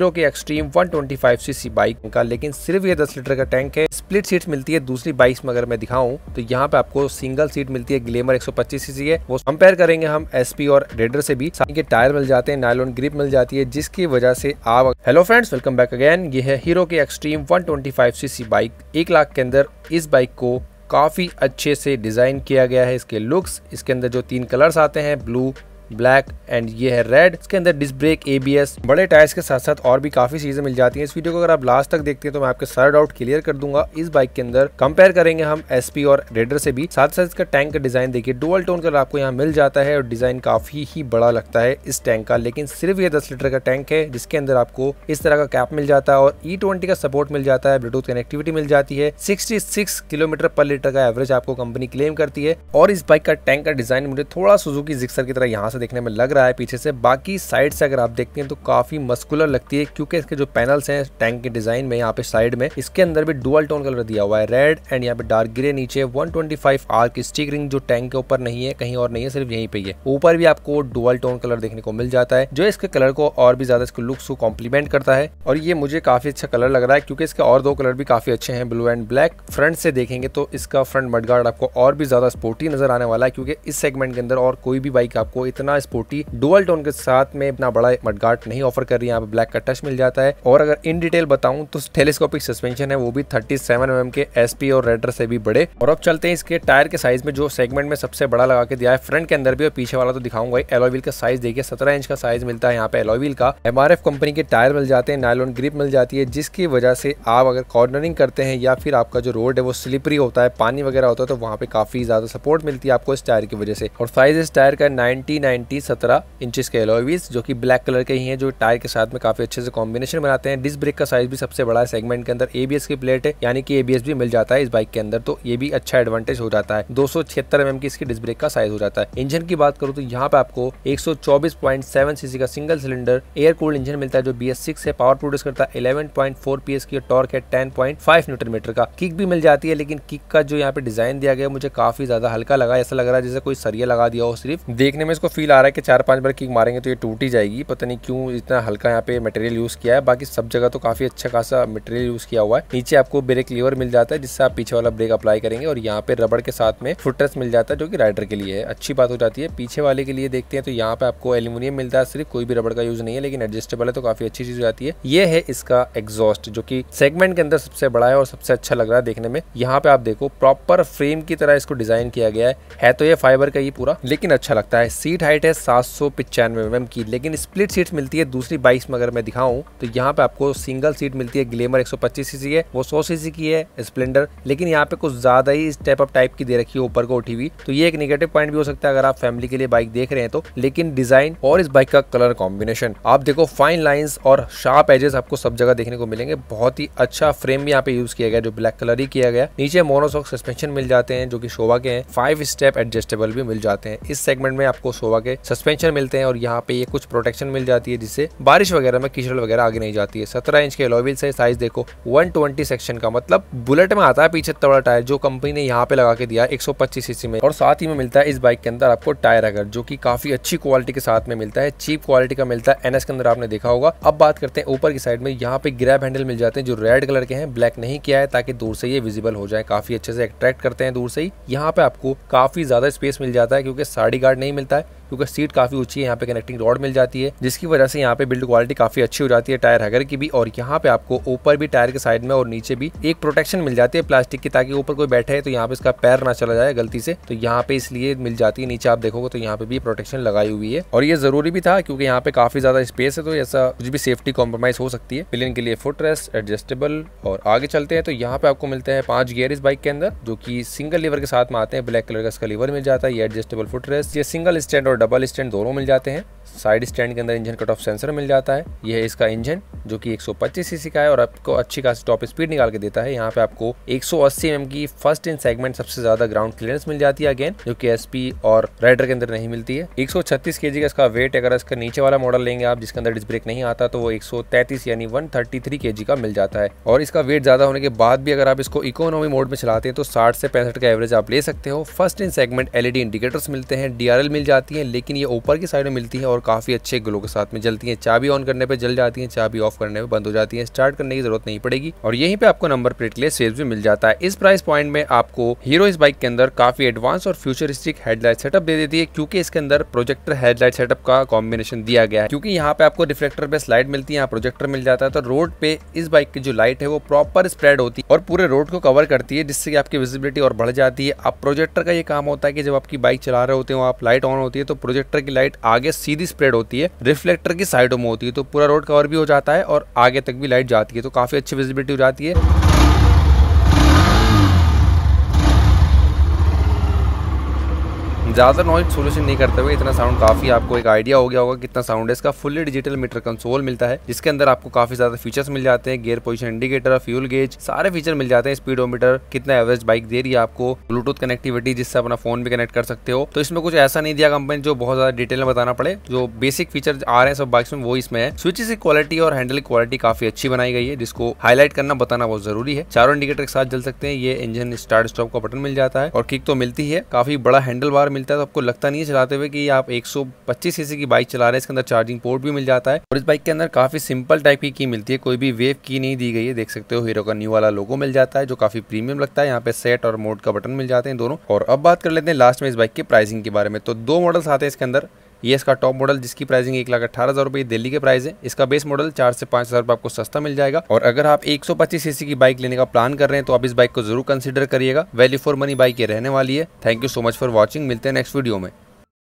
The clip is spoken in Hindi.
हीरो के एक्सट्रीम 125 सीसी बाइक का लेकिन सिर्फ ये 10 लीटर का टैंक है स्प्लिट सीट मिलती है दूसरी बाइक में अगर मैं दिखाऊं तो यहाँ पे आपको सिंगल सीट मिलती है ग्लेमर 125 सीसी है वो कंपेयर करेंगे हम एसपी और रेडर से भी साथ के टायर मिल जाते हैं नायलोन ग्रिप मिल जाती है जिसकी वजह से आप hello friends welcome back again ये है हीरो के एक्सट्रीम वन सीसी बाइक एक लाख के अंदर इस बाइक को काफी अच्छे से डिजाइन किया गया है इसके लुक्स इसके अंदर जो तीन कलर्स आते हैं ब्लू ब्लैक एंड ये है रेड इसके अंदर डिस्क ब्रेक एबीएस बड़े टायर्स के साथ साथ और भी काफी चीजें मिल जाती हैं इस वीडियो को अगर आप लास्ट तक देखते हैं तो मैं आपके सारे डाउट क्लियर कर दूंगा इस बाइक के अंदर कंपेयर करेंगे हम एसपी और रेडर से भी साथ साथ इसका टैंक का डिजाइन देखिए डुअल टोन कलर आपको यहाँ मिल जाता है और डिजाइन काफी ही बड़ा लगता है इस टैंक का लेकिन सिर्फ ये दस लीटर का टैंक है जिसके अंदर आपको इस तरह का कैप मिल जाता है और ई e का सपोर्ट मिल जाता है ब्लूटूथ कनेक्टिविटी मिल जाती है सिक्सटी किलोमीटर पर लीटर का एवरेज आपको कंपनी क्लेम करती है और इस बाइक का टैंक का डिजाइन मुझे थोड़ा सुजुकी जिक्सर की तरह यहाँ से देखने में लग रहा है पीछे से बाकी साइड से अगर आप देखते हैं तो काफी मस्कुलर लगती है क्योंकि इसके जो पैनल्स हैं टैंक के डिजाइन में यहाँ पे साइड में इसके अंदर भी डुअल टोन कलर दिया हुआ है रेड एंड यहाँ पे डार्क ग्रे नीचे वन आर की स्टिक रिंग जो टैंक के ऊपर नहीं है कहीं और नहीं है सिर्फ यहीं पे ये ऊपर भी आपको डुअल टोन कलर देखने को मिल जाता है जो इसके कलर को और भी ज्यादा इसके लुक्स को कॉम्प्लीमेंट करता है और ये मुझे काफी अच्छा कलर लग रहा है क्योंकि इसके और दो कलर भी काफी अच्छे हैं ब्लू एंड ब्लैक फ्रंट से देखेंगे तो इसका फ्रंट मडगार्ड आपको और भी ज्यादा स्पोर्टी नजर आने वाला है क्योंकि इस सेगमेंट के अंदर और कोई भी बाइक आपको इतना इतना स्पोर्टी डुअल टोन के साथ में इतना बड़ा मडगार्ड नहीं ऑफर कर रही है यहाँ पे ब्लैक का टच मिल जाता है और अगर इन डिटेल बताऊं तो टेलीस्कोपिक सस्पेंशन है वो भी थर्टी सेवन mm के एसपी और रेडर से भी बड़े और अब चलते हैं इसके टायर के साइज में जो सेगमेंट में सबसे बड़ा लगा के दिया है फ्रंट के अंदर भी और पीछे वाला तो दिखाऊंगा एलोविल का साइज देखिए सत्रह इंच का साइज मिलता है यहाँ पे एलोविल का एम कंपनी के टायर मिल जाते हैं नायलोन ग्रिप मिल जाती है जिसकी वजह से आप अगर कॉर्नरिंग करते हैं या फिर आपका जो रोड है वो स्लिपरी होता है पानी वगैरह होता है तो वहाँ पे काफी ज्यादा सपोर्ट मिलती है आपको इस टायर की वजह से और साइज इस टायर का नाइनटी नाइनटी सत्रह इंचज़ के एलोवीज जो कि ब्लैक कलर के ही हैं जो टायर के साथ में काफ़ी अच्छे से कॉम्बिनेशन बनाते हैं डिस्क ब्रेक का साइज भी सबसे बड़ा है सेगमेंट के अंदर एबीएस की प्लेट है यानी कि एबीएस भी मिल जाता है इस बाइक के अंदर तो ये भी अच्छा एडवांटेज हो जाता है दो सौ mm की इसकी डिस्क ब्रेक का साइज हो जाता है इंजन की बात करूँ तो यहाँ पे आपको एक सीसी का single cylinder air cold engine मिलता है जो बी है पावर प्रोड्यूस करता है इलेवन पॉइंट की टॉर्क है टेन पॉइंट मीटर का किक भी मिल जाती है लेकिन किक का जो यहाँ पे डिजाइन दिया गया मुझे काफी ज्यादा हल्का लगा ऐसा लग रहा है जैसे कोई सरिया लगा दिया हो सिर्फ देखने में इसको फील फील आ रहा है कि चार पांच बार किक मारेंगे तो ये टूट ही जाएगी पता नहीं क्यों इतना हल्का यहाँ पे मटेरियल यूज़ किया है बाकी सब जगह तो काफ़ी अच्छा खासा मटेरियल यूज़ किया हुआ है नीचे आपको ब्रेक लीवर मिल जाता है जिससे आप पीछे वाला ब्रेक अप्लाई करेंगे और यहाँ पे रबड़ के साथ में फुटरस मिल जाता है जो की राइडर के लिए है अच्छी बात हो जाती है पीछे वाले के लिए देखते हैं तो यहाँ पे आपको एल्यूमिनियम मिलता है सिर्फ कोई भी रबड़ का यूज़ नहीं है लेकिन एडजस्टेबल है तो काफ़ी अच्छी चीज़ हो जाती है ये है इसका एग्जॉस्ट जो की सेगमेंट के अंदर सबसे बड़ा है और सबसे अच्छा लग रहा है देखने में यहाँ पे आप देखो प्रॉपर फ्रेम की तरह इसको डिज़ाइन किया गया है तो ये फाइबर का ही पूरा लेकिन अच्छा लगता है सीट हाइट प्राइस है सात सौ पचानवे एम की लेकिन स्प्लिट सीट मिलती है दूसरी बाइक्स में अगर मैं दिखाऊं तो यहाँ पे आपको सिंगल सीट मिलती है ग्लेमर एक सीसी है वो सौ सीसी की है स्प्लेंडर लेकिन यहाँ पे कुछ ज्यादा ही स्टेप अप टाइप की दे रखी है ऊपर को उठी हुई तो ये एक निगेटिव पॉइंट भी हो सकता है अगर आप फैमिली के लिए बाइक देख रहे हैं तो लेकिन डिजाइन और इस बाइक का कलर कॉम्बिनेशन आप देखो फाइन लाइन्स और शार्प एजेस आपको सब जगह देखने को मिलेंगे बहुत ही अच्छा फ्रेम भी यहाँ पे यूज किया गया जो ब्लैक कलर ही किया गया नीचे मोनोसॉक सस्पेंशन मिल जाते हैं जो की शोभा के हैं फाइव स्टेप एडजस्टेबल भी मिल जाते हैं इस सेगमेंट में आपको शोभा के सस्पेंशन मिलते हैं और यहाँ पे ये कुछ प्रोटेक्शन मिल जाती है जिससे बारिश वगैरह में कीचड़ वगैरह आगे नहीं जाती है सत्रह इंच के एलोविल्स है साइज देखो वन ट्वेंटी सेक्शन का मतलब बुलेट में आता है पीछे तवड़ा टायर जो कंपनी ने यहाँ पे लगा के दिया एक सौ सीसी में और साथ ही में मिलता है इस बाइक के अंदर आपको टायर अगर जो की काफी अच्छी क्वालिटी के साथ में मिलता है चीप क्वालिटी का मिलता है एनएस के अंदर आपने देखा होगा अब बात करते हैं ऊपर की साइड में यहाँ पे ग्रैब हैंडल मिल जाते हैं जो रेड कलर के हैं ब्लैक नहीं किया है ताकि दूर से ये विजिबल हो जाए काफी अच्छे से अट्रैक्ट करते हैं दूर से ही यहाँ पे आपको काफी ज्यादा स्पेस मिल जाता है क्योंकि साड़ी गार्ड नहीं मिलता है क्योंकि सीट काफ़ी ऊंची है यहाँ पे कनेक्टिंग रॉड मिल जाती है जिसकी वजह से यहाँ पे बिल्ड क्वालिटी काफ़ी अच्छी हो जाती है टायर हगर की भी और यहाँ पे आपको ऊपर भी टायर के साइड में और नीचे भी एक प्रोटेक्शन मिल जाती है प्लास्टिक की ताकि ऊपर कोई बैठे तो यहाँ पे इसका पैर ना चला जाए गलती से तो यहाँ पे इसलिए मिल जाती है नीचे आप देखोगे तो यहाँ पे भी प्रोटेक्शन लगाई हुई है और ये जरूरी भी था क्योंकि यहाँ पे काफी ज्यादा स्पेस है तो ऐसा कुछ भी सेफ्टी कॉम्प्रोमाइज हो सकती है प्लेन के लिए फुट एडजस्टेबल और आगे चलते हैं तो यहाँ पे आपको मिलते हैं पांच गियर इस बाइक के अंदर जो की सिंगल लीवर के साथ में आते हैं ब्लैक कलर का इसका लीवर मिल जाता है ये एडजस्टेबल फुट ये सिंगल स्टैंड और और डबल स्टैंड दोनों मिल जाते हैं साइड स्टैंड के अंदर इंजन कट ऑफ सेंसर मिल जाता है यह इसका इंजन जो कि 125 सीसी का है और आपको अच्छी खासी टॉप स्पीड निकाल के देता है यहाँ पे आपको 180 एम mm की फर्स्ट इन सेगमेंट सबसे ज्यादा ग्राउंड क्लियरेंस मिल जाती है अगेन जो कि एसपी और राइडर के अंदर नहीं मिलती है 136 केजी का इसका वेट अगर इसका नीचे वाला मॉडल लेंगे आप जिसके अंदर डिस्ब्रेक ब्रेक नहीं आता तो वो एक यानी वन थर्टी का मिल जाता है और इसका वेट ज्यादा होने के बाद भी अगर आप इसको इकोनॉमी मोड में चलाते हैं तो साठ से पैंसठ का एवरेज आप ले सकते हो first in segment LED indicators मिलते हैं डीआरएल मिल जाती है हैं लेकिन ये ऊपर की साइड में मिलती है और काफ़ी अच्छे ग्लो के साथ में जलती हैं चाबी ऑन करने पर जल जाती हैं चाबी ऑफ करने पर बंद हो जाती हैं स्टार्ट करने की जरूरत नहीं पड़ेगी और यहीं पर आपको नंबर प्लेट के लिए सेल्स भी मिल जाता है इस प्राइस पॉइंट में आपको हीरो इस बाइक के अंदर काफ़ी एडवांस और फ्यूचरिस्टिक हेडलाइट सेटअप दे देती है क्योंकि इसके अंदर प्रोजेक्टर हेडलाइट सेटअप का कॉम्बिनेशन दिया गया है क्योंकि यहाँ पे आपको रिफ्लेक्टर पे स्लाइड मिलती है यहाँ प्रोजेक्टर मिल जाता है तो रोड पे इस बाइक की जो लाइट है वो प्रॉपर स्प्रेड होती है और पूरे रोड को कवर करती है जिससे कि आपकी विजिबिलिटी और बढ़ जाती है अब प्रोजेक्टर का ये काम होता है कि जब आपकी बाइक चला रहे होते हो आप लाइट ऑन होती है तो प्रोजेक्टर की लाइट आगे सीधी स्प्रेड होती है रिफ्लेक्टर की साइडों में होती है तो पूरा रोड कवर भी हो जाता है और आगे तक भी लाइट जाती है तो काफ़ी अच्छी विजिबिलिटी हो जाती है ज़्यादा नॉइज सोल्यूशन नहीं करते हुए इतना साउंड काफ़ी आपको एक आइडिया हो गया होगा कितना साउंड है इसका फुल्ली डिजिटल मीटर कंसोल मिलता है जिसके अंदर आपको काफ़ी ज़्यादा फीचर्स मिल जाते हैं gear position indicator fuel gauge सारे फीचर मिल जाते हैं स्पीडोमीटर कितना एवरेज बाइक दे रही है आपको ब्लूटूथ कनेक्टिविटी जिससे अपना फोन भी कनेक्ट कर सकते हो तो इसमें कुछ ऐसा नहीं दिया कंपनी जो बहुत ज़्यादा डिटेल में बताना पड़े जो बेसिक फीचर आ रहे हैं सब बाइक्स में वो इसमें है स्विचेस की क्वालिटी और हैंडल की क्वालिटी काफ़ी अच्छी बनाई गई है जिसको हाईलाइट करना बताना बहुत जरूरी है चारों इंडिकेटर के साथ जल सकते हैं ये इंजन स्टार्ट स्टॉप का बटन मिल जाता है और किक तो मिलती है काफ़ी बड़ा हैंडल बार मिलता मिलता है तो आपको लगता नहीं है चलाते हुए कि आप 125 सीसी की बाइक चला रहे हैं इसके अंदर चार्जिंग पोर्ट भी मिल जाता है और इस बाइक के अंदर काफ़ी सिंपल टाइप की की मिलती है कोई भी वेव की नहीं दी गई है देख सकते हो हीरो का न्यू वाला लोगो मिल जाता है जो काफ़ी प्रीमियम लगता है यहाँ पे सेट और मोड का बटन मिल जाते हैं दोनों और अब बात कर लेते हैं लास्ट में इस बाइक के प्राइसिंग के बारे में तो दो मॉडल्स आते हैं इसके अंदर ये इसका टॉप मॉडल जिसकी प्राइसिंग एक लाख अठारह हज़ार रुपये दिल्ली के प्राइस है इसका बेस मॉडल चार से पांच हज़ार रुपये आपको सस्ता मिल जाएगा और अगर आप एक सौ पच्चीस सीसी की बाइक लेने का प्लान कर रहे हैं तो आप इस बाइक को जरूर कंसीडर करिएगा वैल्यू फॉर मनी बाइक ये रहने वाली है thank you so much for watching मिलते हैं नेक्स्ट वीडियो में